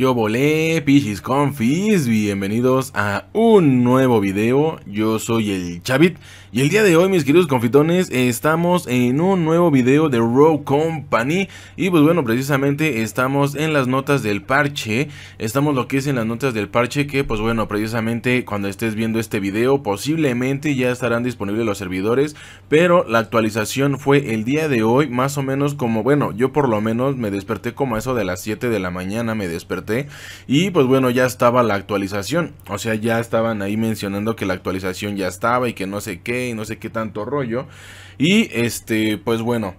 Yo volé, Pichis Confis, bienvenidos a un nuevo video, yo soy el Chavit y el día de hoy, mis queridos confitones, estamos en un nuevo video de Raw Company. Y pues bueno, precisamente estamos en las notas del parche. Estamos lo que es en las notas del parche que pues bueno, precisamente cuando estés viendo este video posiblemente ya estarán disponibles los servidores. Pero la actualización fue el día de hoy, más o menos como bueno, yo por lo menos me desperté como eso de las 7 de la mañana me desperté. Y pues bueno, ya estaba la actualización. O sea, ya estaban ahí mencionando que la actualización ya estaba y que no sé qué y no sé qué tanto rollo. Y este, pues bueno.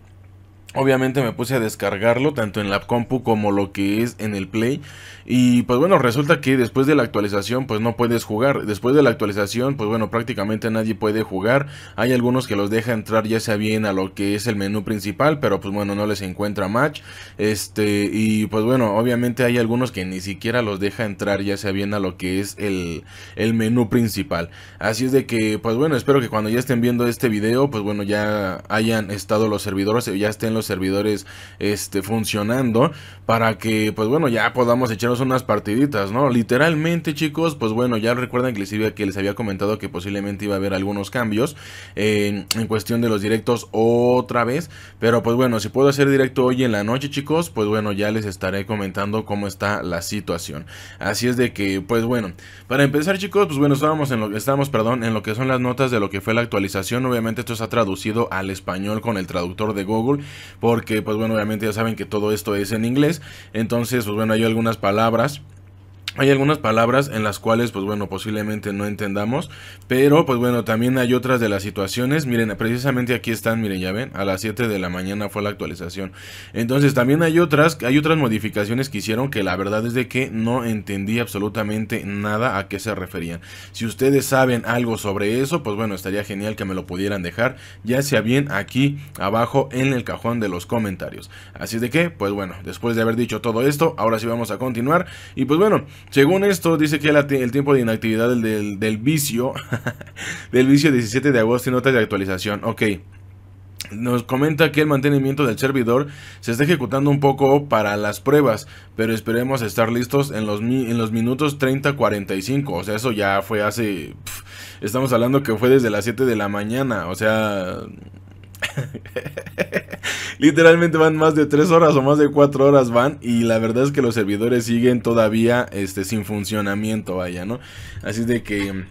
Obviamente me puse a descargarlo tanto en la compu como lo que es en el Play. Y pues bueno, resulta que después de la actualización pues no puedes jugar. Después de la actualización pues bueno, prácticamente nadie puede jugar. Hay algunos que los deja entrar ya sea bien a lo que es el menú principal, pero pues bueno, no les encuentra match. Este, y pues bueno, obviamente hay algunos que ni siquiera los deja entrar ya sea bien a lo que es el, el menú principal. Así es de que pues bueno, espero que cuando ya estén viendo este video pues bueno, ya hayan estado los servidores, ya estén los servidores este, funcionando para que, pues bueno, ya podamos echarnos unas partiditas, ¿no? Literalmente, chicos, pues bueno, ya recuerden que que les había comentado que posiblemente iba a haber algunos cambios en cuestión de los directos otra vez, pero pues bueno, si puedo hacer directo hoy en la noche, chicos, pues bueno, ya les estaré comentando cómo está la situación. Así es de que, pues bueno, para empezar, chicos, pues bueno, estábamos en lo, que estamos perdón, en lo que son las notas de lo que fue la actualización. Obviamente esto se ha traducido al español con el traductor de Google porque pues bueno, obviamente ya saben que todo esto es en inglés, entonces pues bueno, hay algunas palabras hay algunas palabras en las cuales, pues bueno, posiblemente no entendamos, pero pues bueno, también hay otras de las situaciones. Miren, precisamente aquí están, miren, ya ven, a las 7 de la mañana fue la actualización. Entonces, también hay otras, hay otras modificaciones que hicieron que la verdad es de que no entendí absolutamente nada a qué se referían. Si ustedes saben algo sobre eso, pues bueno, estaría genial que me lo pudieran dejar, ya sea bien aquí abajo en el cajón de los comentarios. Así de que, pues bueno, después de haber dicho todo esto, ahora sí vamos a continuar y pues bueno, según esto, dice que el, tiempo de inactividad del, vicio, del vicio 17 de agosto y notas de actualización. Ok. Nos comenta que el mantenimiento del servidor se está ejecutando un poco para las pruebas, pero esperemos estar listos en los, en los minutos 30-45. O sea, eso ya fue hace... estamos hablando que fue desde las 7 de la mañana. O sea, Literalmente van más de 3 horas o más de 4 horas van y la verdad es que los servidores siguen todavía este, sin funcionamiento, vaya, ¿no? Así de que...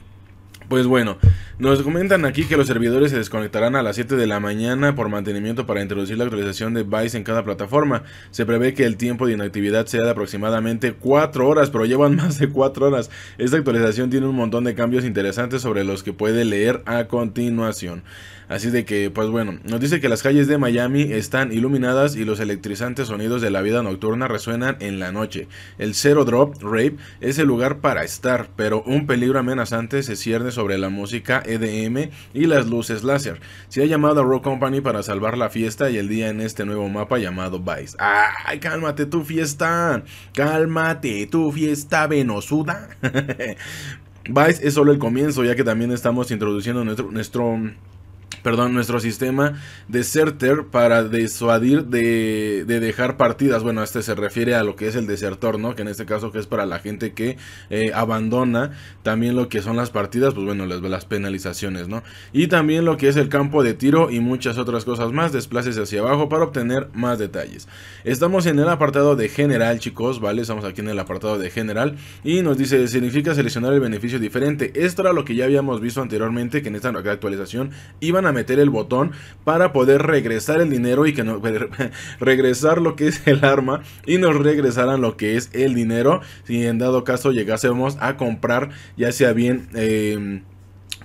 Pues bueno, nos comentan aquí que los servidores se desconectarán a las 7 de la mañana por mantenimiento para introducir la actualización de Vice en cada plataforma. Se prevé que el tiempo de inactividad sea de aproximadamente 4 horas, pero llevan más de 4 horas. Esta actualización tiene un montón de cambios interesantes sobre los que puede leer a continuación. Así de que, pues bueno, nos dice que las calles de Miami están iluminadas y los electrizantes sonidos de la vida nocturna resuenan en la noche. El Zero Drop Rape es el lugar para estar, pero un peligro amenazante se cierne sobre sobre la música EDM y las luces láser. Se ha llamado a Rock Company para salvar la fiesta y el día en este nuevo mapa llamado Vice. ¡Ay, cálmate tu fiesta! ¡Cálmate tu fiesta venosuda! Vice es solo el comienzo, ya que también estamos introduciendo nuestro, nuestro perdón, nuestro sistema de Certer para disuadir de, dejar partidas. Bueno, este se refiere a lo que es el desertor, ¿no? Que en este caso que es para la gente que eh, abandona también lo que son las partidas, pues bueno, las, las penalizaciones, ¿no? Y también lo que es el campo de tiro y muchas otras cosas más. Desplaces hacia abajo para obtener más detalles. Estamos en el apartado de general, chicos, ¿vale? Estamos aquí en el apartado de general y nos dice, significa seleccionar el beneficio diferente. Esto era lo que ya habíamos visto anteriormente, que en esta actualización iban a meter el botón para poder regresar el dinero y que nos regresar lo que es el arma y nos regresaran lo que es el dinero si en dado caso llegásemos a comprar ya sea bien eh,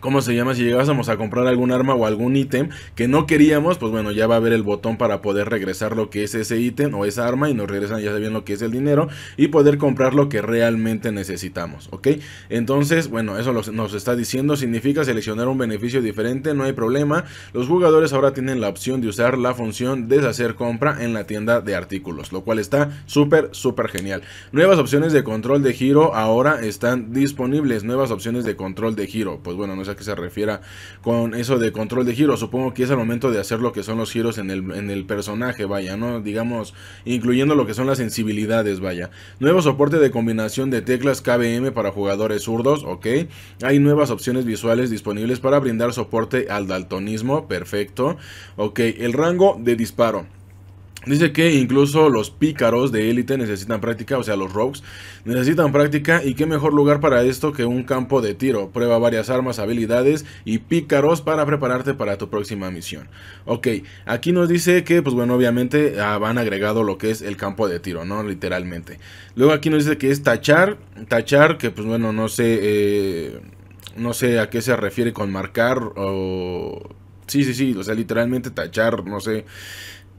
¿cómo se llama? Si llegásemos a comprar algún arma o algún ítem que no queríamos, pues bueno, ya va a haber el botón para poder regresar lo que es ese ítem o esa arma y nos regresan ya sabiendo lo que es el dinero y poder comprar lo que realmente necesitamos, ¿ok? Entonces, bueno, eso nos está diciendo, significa seleccionar un beneficio diferente, no hay problema. Los jugadores ahora tienen la opción de usar la función deshacer compra en la tienda de artículos, lo cual está súper, súper genial. Nuevas opciones de control de giro ahora están disponibles, nuevas opciones de control de giro, pues bueno, no se que se refiera con eso de control de giro. Supongo que es el momento de hacer lo que son los giros en el, en el personaje, vaya, ¿no? Digamos, incluyendo lo que son las sensibilidades, vaya. Nuevo soporte de combinación de teclas KBM para jugadores zurdos, ok. Hay nuevas opciones visuales disponibles para brindar soporte al daltonismo, perfecto. Ok, el rango de disparo. Dice que incluso los pícaros de élite necesitan práctica, o sea, los rogues necesitan práctica y qué mejor lugar para esto que un campo de tiro. Prueba varias armas, habilidades y pícaros para prepararte para tu próxima misión. Ok, aquí nos dice que, pues bueno, obviamente van ah, agregado lo que es el campo de tiro, ¿no? Literalmente. Luego aquí nos dice que es tachar, tachar, que pues bueno, no sé, eh, no sé a qué se refiere con marcar o... Sí, sí, sí, o sea, literalmente tachar, no sé.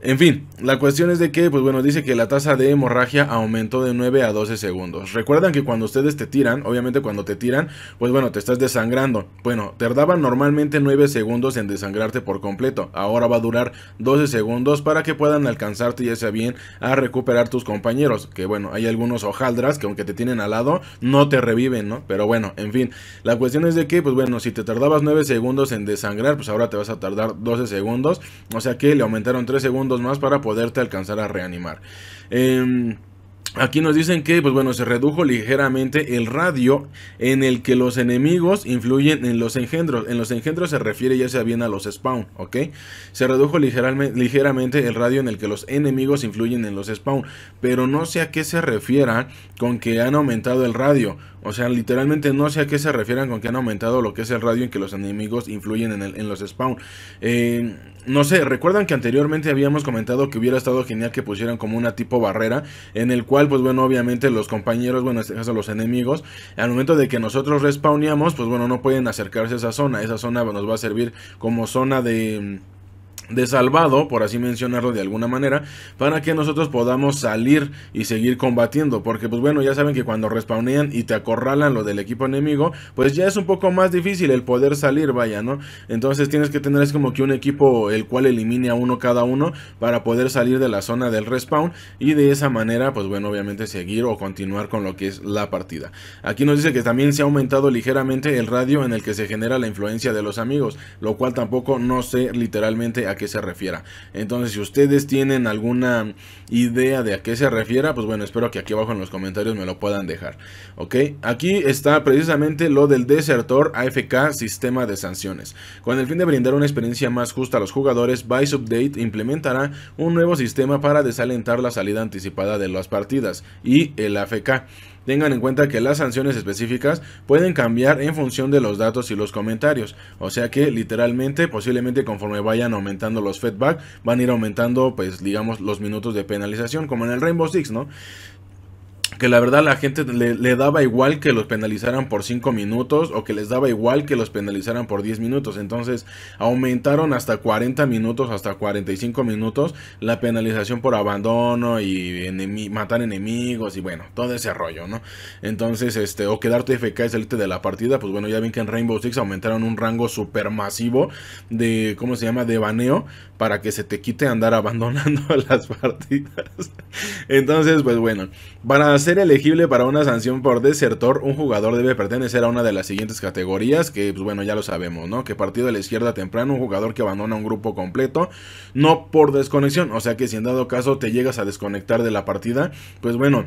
En fin, la cuestión es de que, pues bueno, dice que la tasa de hemorragia aumentó de 9 a 12 segundos. Recuerdan que cuando ustedes te tiran, obviamente cuando te tiran, pues bueno, te estás desangrando. Bueno, tardaban normalmente 9 segundos en desangrarte por completo. Ahora va a durar 12 segundos para que puedan alcanzarte ya sea bien a recuperar tus compañeros. Que bueno, hay algunos hojaldras que aunque te tienen al lado, no te reviven, ¿no? Pero bueno, en fin, la cuestión es de que, pues bueno, si te tardabas 9 segundos en desangrar, pues ahora te vas a tardar 12 segundos. O sea que le aumentaron 3 segundos más para poderte alcanzar a reanimar. Em, aquí nos dicen que, pues bueno, se redujo ligeramente el radio en el que los enemigos influyen en los engendros. En los engendros se refiere ya sea bien a los spawn, ¿ok? Se redujo ligeramente el radio en el que los enemigos influyen en los spawn. Pero no sé a qué se refiera con que han aumentado el radio. O sea, literalmente no sé a qué se refieren con que han aumentado lo que es el radio en que los enemigos influyen en, los spawn. Eh, no sé, recuerdan que anteriormente habíamos comentado que hubiera estado genial que pusieran como una tipo barrera en el cual, pues bueno, obviamente los compañeros, bueno, en este los enemigos, al momento de que nosotros respawneamos, pues bueno, no pueden acercarse a esa zona. Esa zona nos va a servir como zona de de salvado, por así mencionarlo de alguna manera, para que nosotros podamos salir y seguir combatiendo. Porque, pues bueno, ya saben que cuando respawnean y te acorralan lo del equipo enemigo, pues ya es un poco más difícil el poder salir, vaya, ¿no? Entonces tienes que tener es como que un equipo el cual elimine a uno cada uno para poder salir de la zona del respawn y de esa manera, pues bueno, obviamente seguir o continuar con lo que es la partida. Aquí nos dice que también se ha aumentado ligeramente el radio en el que se genera la influencia de los amigos, lo cual tampoco no sé literalmente qué se refiera. Entonces, si ustedes tienen alguna idea de a qué se refiera, pues bueno, espero que aquí abajo en los comentarios me lo puedan dejar. ¿Ok? Aquí está precisamente lo del desertor AFK sistema de sanciones. Con el fin de brindar una experiencia más justa a los jugadores, Vice Update implementará un nuevo sistema para desalentar la salida anticipada de las partidas y el AFK. Tengan en cuenta que las sanciones específicas pueden cambiar en función de los datos y los comentarios, o sea que literalmente posiblemente conforme vayan aumentando los feedback van a ir aumentando pues digamos los minutos de penalización como en el Rainbow Six, ¿no? que la verdad la gente le, daba igual que los penalizaran por 5 minutos o que les daba igual que los penalizaran por 10 minutos. Entonces aumentaron hasta 40 minutos, hasta 45 minutos la penalización por abandono y matar enemigos y bueno, todo ese rollo, ¿no? Entonces, este, o quedarte FK y salirte de la partida, pues bueno, ya ven que en Rainbow Six aumentaron un rango super masivo de, ¿cómo se llama?, de baneo para que se te quite andar abandonando las partidas. Entonces, pues bueno, van a ser elegible para una sanción por desertor, un jugador debe pertenecer a una de las siguientes categorías, que pues bueno, ya lo sabemos, ¿no? Que partido de la izquierda temprano, un jugador que abandona un grupo completo, no por desconexión, o sea que si en dado caso te llegas a desconectar de la partida, pues bueno,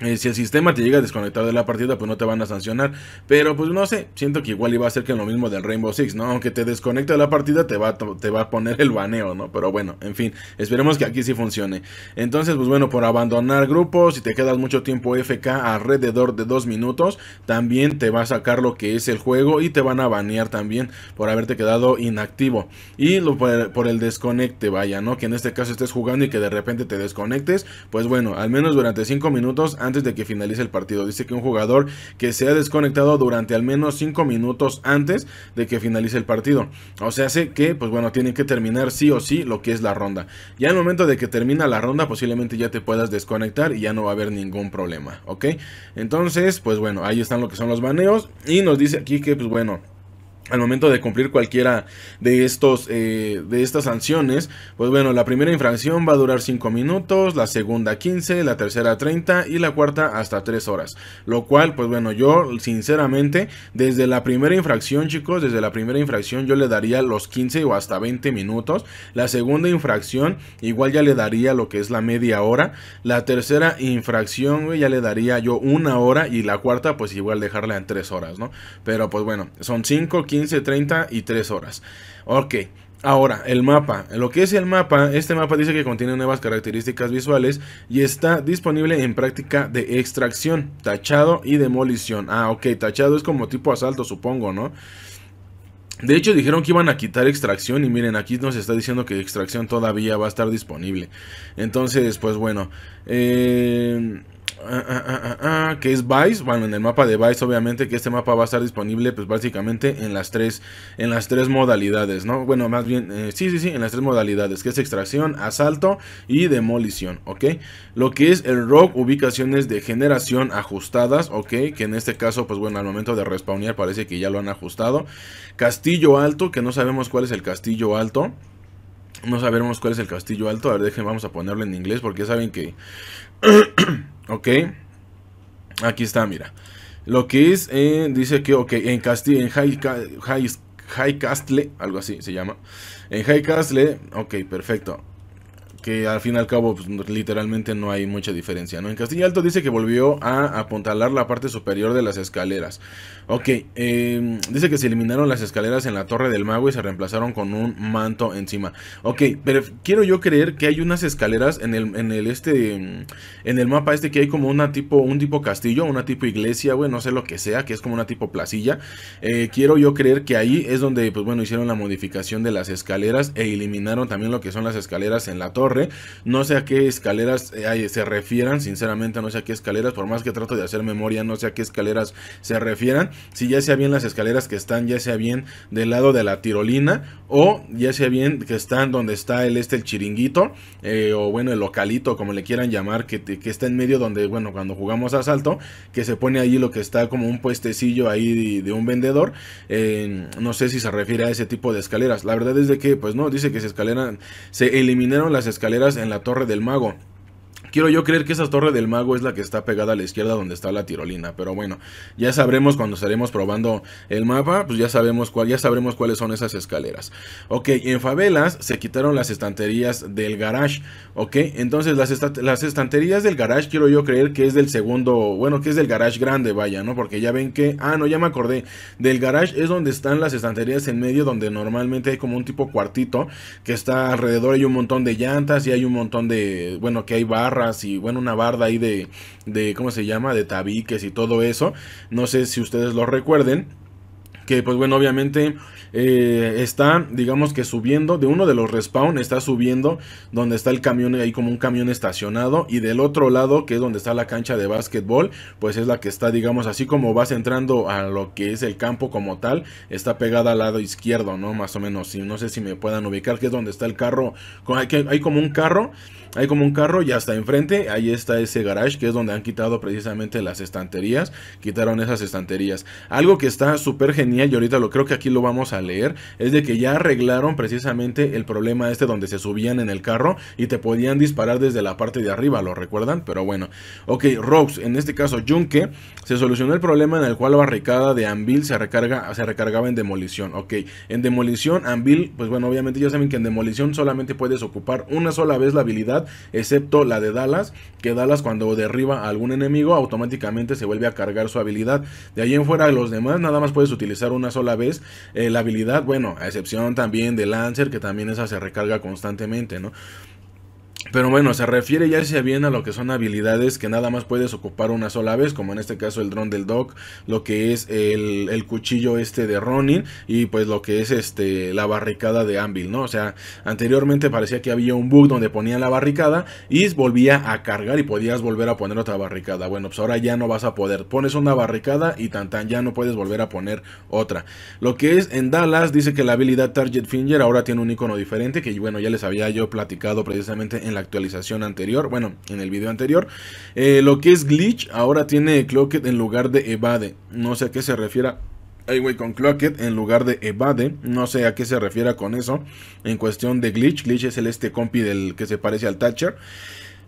eh, si el sistema te llega a desconectar de la partida, pues no te van a sancionar. Pero pues no sé, siento que igual iba a ser que lo mismo del Rainbow Six, ¿no? Aunque te desconecte de la partida, te va, a, te va a poner el baneo, ¿no? Pero bueno, en fin, esperemos que aquí sí funcione. Entonces, pues bueno, por abandonar grupos, y te quedas mucho tiempo FK alrededor de dos minutos, también te va a sacar lo que es el juego y te van a banear también por haberte quedado inactivo. Y por, el desconecte, vaya, ¿no? Que en este caso estés jugando y que de repente te desconectes, pues bueno, al menos durante cinco minutos antes de que finalice el partido. Dice que un jugador que se ha desconectado durante al menos 5 minutos antes de que finalice el partido. O sea, hace que, pues bueno, tienen que terminar sí o sí lo que es la ronda. Ya el momento de que termina la ronda, posiblemente ya te puedas desconectar y ya no va a haber ningún problema, ¿ok? Entonces, pues bueno, ahí están lo que son los baneos. Y nos dice aquí que, pues bueno al momento de cumplir cualquiera de estos eh, de estas sanciones pues bueno la primera infracción va a durar 5 minutos la segunda 15 la tercera 30 y la cuarta hasta 3 horas lo cual pues bueno yo sinceramente desde la primera infracción chicos desde la primera infracción yo le daría los 15 o hasta 20 minutos la segunda infracción igual ya le daría lo que es la media hora la tercera infracción ya le daría yo una hora y la cuarta pues igual dejarla en 3 horas no pero pues bueno son 5 15 15, 30 y 3 horas. Ok. Ahora, el mapa. Lo que es el mapa, este mapa dice que contiene nuevas características visuales y está disponible en práctica de extracción, tachado y demolición. Ah, ok, tachado es como tipo asalto, supongo, ¿no? De hecho dijeron que iban a quitar extracción y miren aquí nos está diciendo que extracción todavía va a estar disponible. Entonces pues bueno. Eh, Ah, ah, ah, ah, que es Vice, bueno, en el mapa de Vice obviamente que este mapa va a estar disponible pues básicamente en las tres en las tres modalidades, ¿no? Bueno, más bien eh, sí, sí, sí, en las tres modalidades, que es extracción, asalto y demolición, ¿ok? Lo que es el rock, ubicaciones de generación ajustadas, ¿ok? Que en este caso, pues bueno, al momento de respawnear parece que ya lo han ajustado. Castillo alto, que no sabemos cuál es el castillo alto. No sabemos cuál es el castillo alto. A ver, dejen, vamos a ponerlo en inglés porque saben que Ok. Aquí está, mira. Lo que es, eh, dice que, ok, en Castilla, en High, High Castle, algo así se llama. En High Castle, ok, perfecto que al fin y al cabo pues, literalmente no hay mucha diferencia, ¿no? En Castilla Alto dice que volvió a apuntalar la parte superior de las escaleras. Ok, em, dice que se eliminaron las escaleras en la Torre del Mago y se reemplazaron con un manto encima. Ok, pero quiero yo creer que hay unas escaleras en el, en el este, en el mapa este que hay como una tipo, un tipo castillo, una tipo iglesia, güey, no sé lo que sea, que es como una tipo placilla. Eh, quiero yo creer que ahí es donde, pues bueno, hicieron la modificación de las escaleras e eliminaron también lo que son las escaleras en la torre no sé a qué escaleras eh, se refieran, sinceramente no sé a qué escaleras, por más que trato de hacer memoria, no sé a qué escaleras se refieran. Si ya sea bien las escaleras que están, ya sea bien del lado de la tirolina, o ya sea bien que están donde está el este, el chiringuito, eh, o bueno, el localito, como le quieran llamar, que, está en medio donde, bueno, cuando jugamos asalto, que se pone allí lo que está como un puestecillo ahí de, un vendedor. no sé si se refiere a ese tipo de escaleras. La verdad es de que, pues no, dice que se escaleran, se eliminaron las escaleras escaleras en la Torre del Mago. Quiero yo creer que esa torre del mago es la que está pegada a la izquierda donde está la tirolina, pero bueno, ya sabremos cuando estaremos probando el mapa, pues ya sabemos cuál, ya sabremos cuáles son esas escaleras. Ok, en favelas se quitaron las estanterías del garage, ok, entonces las, las estanterías del garage quiero yo creer que es del segundo, bueno, que es del garage grande, vaya, ¿no? Porque ya ven que, ah, no, ya me acordé, del garage es donde están las estanterías en medio donde normalmente hay como un tipo cuartito que está alrededor, hay un montón de llantas y hay un montón de, bueno, que hay barras y bueno, una barda ahí de, de, ¿cómo se llama? De tabiques y todo eso. No sé si ustedes lo recuerden que pues bueno, obviamente eh, está, digamos que subiendo, de uno de los respawn está subiendo, donde está el camión, ahí como un camión estacionado, y del otro lado, que es donde está la cancha de básquetbol, pues es la que está, digamos, así como vas entrando a lo que es el campo como tal, está pegada al lado izquierdo, ¿no? Más o menos, si, no sé si me puedan ubicar, que es donde está el carro, hay como un carro, hay como un carro y hasta enfrente, ahí está ese garage, que es donde han quitado precisamente las estanterías, quitaron esas estanterías. Algo que está súper genial y ahorita lo creo que aquí lo vamos a leer, es de que ya arreglaron precisamente el problema este donde se subían en el carro y te podían disparar desde la parte de arriba, ¿lo recuerdan? Pero bueno. Ok, rogues, en este caso Junke, se solucionó el problema en el cual la barricada de Anvil se, recarga, se recargaba en demolición. Ok, en demolición Anvil, pues bueno, obviamente ya saben que en demolición solamente puedes ocupar una sola vez la habilidad, excepto la de Dallas, que Dallas cuando derriba a algún enemigo automáticamente se vuelve a cargar su habilidad. De ahí en fuera los demás nada más puedes utilizar una sola vez eh, la habilidad, bueno, a excepción también de Lancer, que también esa se recarga constantemente, ¿no? Pero bueno, se refiere ya sea bien a lo que son habilidades que nada más puedes ocupar una sola vez, como en este caso el dron del Doc, lo que es el, cuchillo este de Ronin y pues lo que es este la barricada de Anvil, ¿no? O sea, anteriormente parecía que había un bug donde ponían la barricada y volvía a cargar y podías volver a poner otra barricada. Bueno, pues ahora ya no vas a poder. Pones una barricada y tan tan ya no puedes volver a poner otra. Lo que es en Dallas dice que la habilidad Target Finger ahora tiene un icono diferente que bueno, ya les había yo platicado precisamente en la actualización anterior, bueno, en el video anterior. Eh, lo que es glitch ahora tiene clocket en lugar de evade. No sé a qué se refiera con Clocket en lugar de Evade. No sé a qué se refiera con eso. En cuestión de Glitch. Glitch es el este compi del que se parece al Thatcher.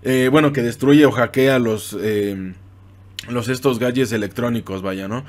Eh, bueno, que destruye o hackea los. Eh, los estos gadgets electrónicos, vaya, ¿no?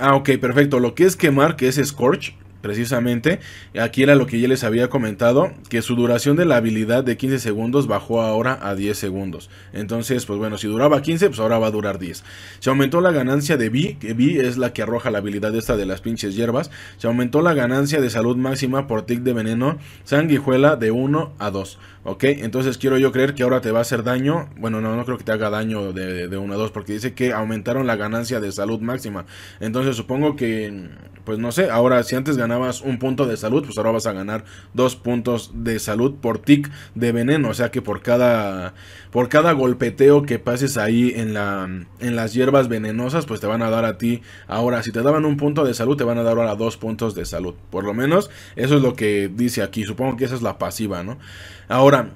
ah, ok, perfecto. Lo que es quemar, que es Scorch, precisamente. Aquí era lo que ya les había comentado, que su duración de la habilidad de 15 segundos bajó ahora a 10 segundos. Entonces, pues bueno, si duraba 15, pues ahora va a durar 10. Se aumentó la ganancia de Vi, que Vi es la que arroja la habilidad esta de las pinches hierbas. Se aumentó la ganancia de salud máxima por tic de veneno sanguijuela de 1 a 2. Ok, entonces quiero yo creer que ahora te va a hacer daño. Bueno, no, no creo que te haga daño de, 1 a 2 porque dice que aumentaron la ganancia de salud máxima. Entonces supongo que, pues no sé, ahora si antes ganaba ganabas un punto de salud, pues ahora vas a ganar dos puntos de salud por tic de veneno. O sea que por cada, por cada golpeteo que pases ahí en, la, en las hierbas venenosas, pues te van a dar a ti ahora, si te daban un punto de salud, te van a dar ahora dos puntos de salud. Por lo menos eso es lo que dice aquí. Supongo que esa es la pasiva, ¿no? Ahora,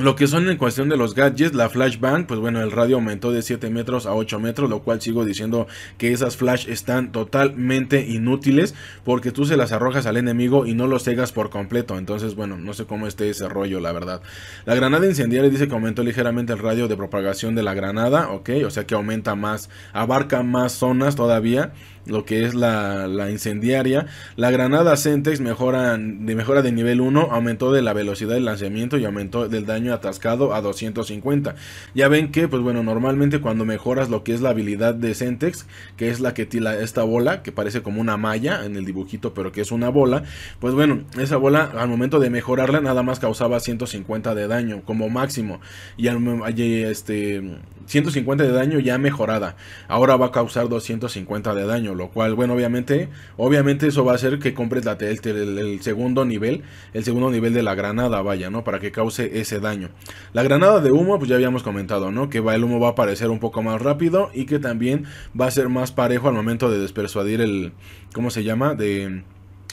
lo que son en cuestión de los gadgets, la flashbang, pues bueno, el radio aumentó de 7 metros a 8 metros, lo cual sigo diciendo que esas flash están totalmente inútiles porque tú se las arrojas al enemigo y no lo cegas por completo. Entonces, bueno, no sé cómo esté ese rollo, la verdad. La granada incendiaria dice que aumentó ligeramente el radio de propagación de la granada, ok, o sea que aumenta más, abarca más zonas todavía lo que es la, incendiaria. La granada Sentex mejora de, mejora de nivel 1, aumentó de la velocidad del lanzamiento y aumentó del daño atascado a 250. Ya ven que, pues bueno, normalmente cuando mejoras lo que es la habilidad de Sentex, que es la que tira esta bola, que parece como una malla en el dibujito, pero que es una bola, pues bueno, esa bola al momento de mejorarla nada más causaba 150 de daño como máximo. Y al, este, 150 de daño ya mejorada. Ahora va a causar 250 de daño, lo cual, bueno, obviamente, obviamente eso va a hacer que compres la, el, el, segundo nivel, el segundo nivel de la granada, vaya, ¿no? Para que cause ese daño. La granada de humo, pues ya habíamos comentado, ¿no? Que va, el humo va a aparecer un poco más rápido y que también va a ser más parejo al momento de despersuadir el, ¿cómo se llama? De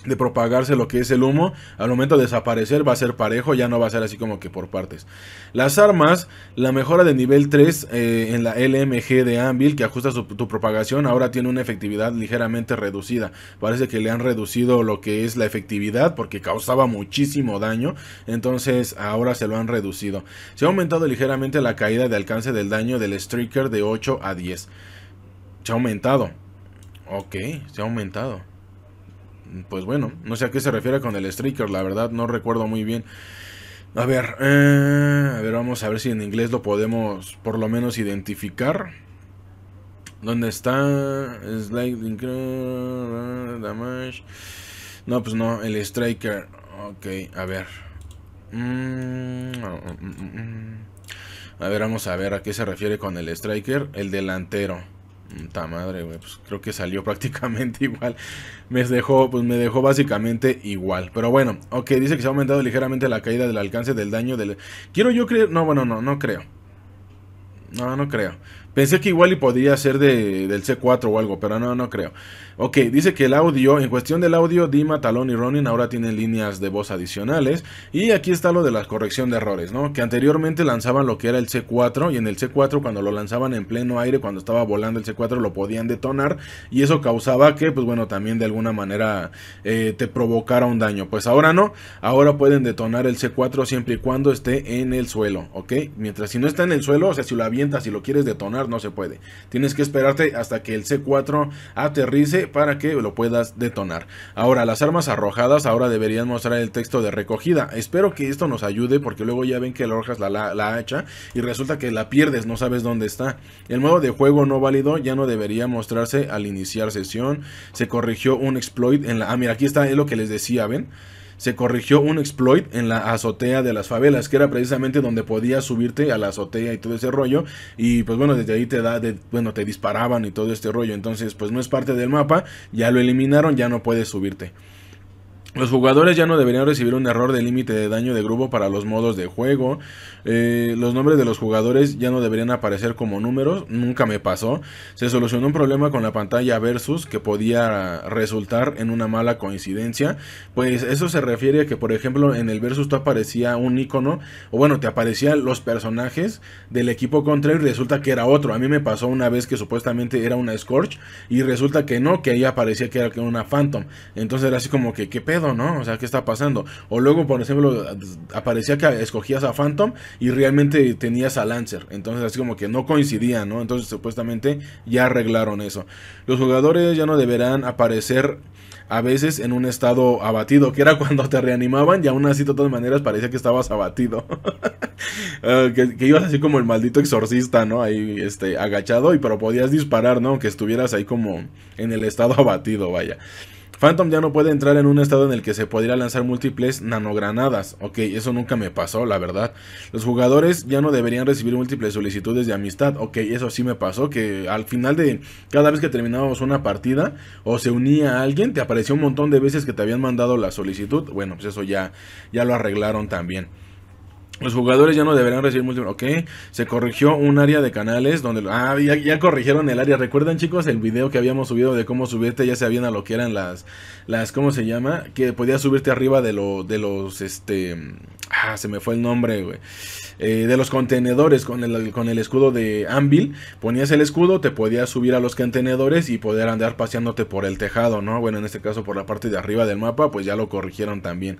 de propagarse lo que es el humo, al momento de desaparecer va a ser parejo, ya no va a ser así como que por partes. Las armas, la mejora de nivel 3 eh, en la LMG de Anvil que ajusta su, tu propagación, ahora tiene una efectividad ligeramente reducida. Parece que le han reducido lo que es la efectividad porque causaba muchísimo daño, entonces ahora se lo han reducido. Se ha aumentado ligeramente la caída de alcance del daño del Streaker de 8 a 10. Se ha aumentado. Ok, se ha aumentado pues bueno, no sé a qué se refiere con el striker la verdad no recuerdo muy bien. A ver, eh, a ver, vamos a ver si en inglés lo podemos por lo menos identificar. ¿Dónde está? damage. No, pues no, el striker. Ok, a ver. Mm, oh, oh, mm, mm, a ver, vamos a ver a qué se refiere con el striker, el delantero. Ta madre, güey. Pues creo que salió prácticamente igual. Me dejó, pues me dejó básicamente igual. Pero bueno, ok, dice que se ha aumentado ligeramente la caída del alcance del daño del. Quiero yo creer. No, bueno, no, no creo. No, no creo. Pensé que igual y podría ser de, del C4 o algo, pero no, no creo. Ok, dice que el audio, en cuestión del audio, Dima, Talón y Ronin ahora tienen líneas de voz adicionales. Y aquí está lo de la corrección de errores, ¿no? Que anteriormente lanzaban lo que era el C4 y en el C4 cuando lo lanzaban en pleno aire, cuando estaba volando el C4, lo podían detonar y eso causaba que, pues bueno, también de alguna manera eh, te provocara un daño. Pues ahora no, ahora pueden detonar el C4 siempre y cuando esté en el suelo, ¿ok? Mientras si no está en el suelo, o sea, si lo avientas si lo quieres detonar, no se puede. Tienes que esperarte hasta que el C4 aterrice para que lo puedas detonar. Ahora, las armas arrojadas ahora deberían mostrar el texto de recogida. Espero que esto nos ayude porque luego ya ven que arrojas la, la, la hacha y resulta que la pierdes, no sabes dónde está. El modo de juego no válido ya no debería mostrarse al iniciar sesión. Se corrigió un exploit en la... Ah, mira, aquí está, es lo que les decía, ¿ven? se corrigió un exploit en la azotea de las favelas, que era precisamente donde podías subirte a la azotea y todo ese rollo. Y pues bueno, desde ahí te da, de, bueno, te disparaban y todo este rollo. Entonces, pues no es parte del mapa, ya lo eliminaron, ya no puedes subirte. Los jugadores ya no deberían recibir un error de límite de daño de grupo para los modos de juego. Eh, los nombres de los jugadores ya no deberían aparecer como números. Nunca me pasó. Se solucionó un problema con la pantalla versus que podía resultar en una mala coincidencia. Pues eso se refiere a que, por ejemplo, en el versus te aparecía un icono. O bueno, te aparecían los personajes del equipo contra y resulta que era otro. A mí me pasó una vez que supuestamente era una Scorch y resulta que no, que ahí aparecía que era una Phantom. Entonces era así como que, ¿qué pedo? no? O sea, ¿qué está pasando? O luego, por ejemplo, aparecía que escogías a Phantom y realmente tenías a Lancer. Entonces, así como que no coincidían, ¿no? Entonces, supuestamente ya arreglaron eso. Los jugadores ya no deberán aparecer a veces en un estado abatido, que era cuando te reanimaban y aún así de todas maneras parecía que estabas abatido. Ah, que, ibas así como el maldito exorcista, ¿no? Ahí este, agachado y pero podías disparar, ¿no? Que estuvieras ahí como en el estado abatido, vaya. Phantom ya no puede entrar en un estado en el que se podría lanzar múltiples nanogranadas. Ok, eso nunca me pasó, la verdad. Los jugadores ya no deberían recibir múltiples solicitudes de amistad. Ok, eso sí me pasó, que al final de cada vez que terminábamos una partida o se unía a alguien, te apareció un montón de veces que te habían mandado la solicitud. Bueno, pues eso ya, ya lo arreglaron también. Los jugadores ya no deberán recibir mucho Ok, se corrigió un área de canales donde. Ah, ya, corrigieron el área. ¿Recuerdan, chicos, el video que habíamos subido de cómo subirte? Ya sabían a lo que eran las. las ¿Cómo se llama? Que podías subirte arriba de, lo, de los. Este. Ah, se me fue el nombre, güey. Eh, de los contenedores con el, con el escudo de Anvil. Ponías el escudo, te podías subir a los contenedores y poder andar paseándote por el tejado, ¿no? Bueno, en este caso por la parte de arriba del mapa, pues ya lo corrigieron también.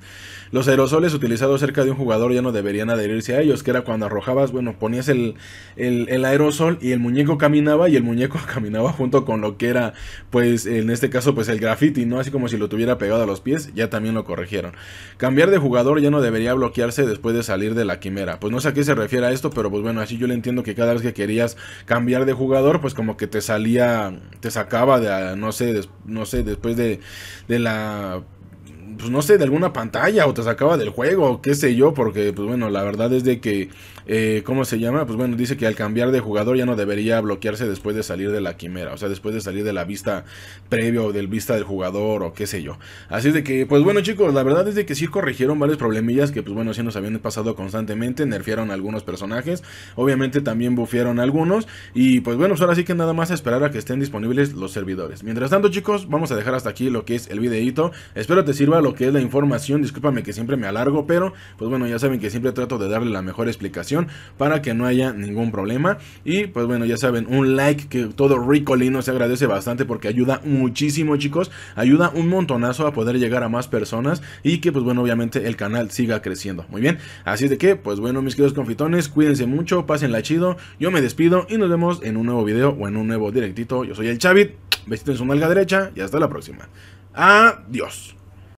Los aerosoles utilizados cerca de un jugador ya no deberían adherirse a ellos, que era cuando arrojabas, bueno, ponías el, aerosol y el muñeco caminaba y el muñeco caminaba junto con lo que era, pues en este caso, pues el graffiti, ¿no? Así como si lo tuviera pegado a los pies, ya también lo corrigieron. Cambiar de jugador ya no debería bloquearse después de salir de la quimera, pues no se a qué se refiere a esto, pero pues bueno, así yo le entiendo que cada vez que querías cambiar de jugador, pues como que te salía, te sacaba de, no sé, no sé, después de, de la pues no sé, de alguna pantalla o te sacaba del juego, o qué sé yo, porque pues bueno, la verdad es de que, eh, ¿cómo se llama? Pues bueno, dice que al cambiar de jugador ya no debería bloquearse después de salir de la quimera, o sea, después de salir de la vista previa o del vista del jugador o qué sé yo. Así es de que, pues bueno chicos, la verdad es de que sí corrigieron varios problemillas que pues bueno, sí nos habían pasado constantemente, nerfearon algunos personajes, obviamente también bufearon algunos y pues bueno, pues ahora sí que nada más esperar a que estén disponibles los servidores. Mientras tanto chicos, vamos a dejar hasta aquí lo que es el videito, espero te sirva, lo que es la información. Discúlpame que siempre me alargo, pero pues bueno, ya saben que siempre trato de darle la mejor explicación para que no haya ningún problema. Y pues bueno, ya saben, un like que todo rico ricolino se agradece bastante porque ayuda muchísimo, chicos. Ayuda un montonazo a poder llegar a más personas y que pues bueno, obviamente el canal siga creciendo. Muy bien, así de que pues bueno, mis queridos confitones, cuídense mucho, pásenla chido. Yo me despido y nos vemos en un nuevo video o en un nuevo directito. Yo soy el Chavit, besito en su nalga derecha y hasta la próxima. Adiós.